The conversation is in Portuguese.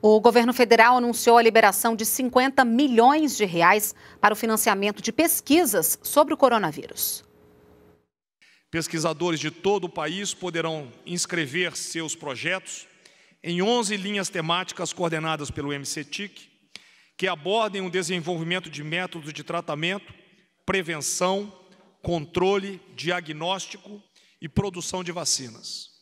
O governo federal anunciou a liberação de 50 milhões de reais para o financiamento de pesquisas sobre o coronavírus. Pesquisadores de todo o país poderão inscrever seus projetos em 11 linhas temáticas coordenadas pelo MCTIC, que abordem o desenvolvimento de métodos de tratamento, prevenção, controle, diagnóstico e produção de vacinas.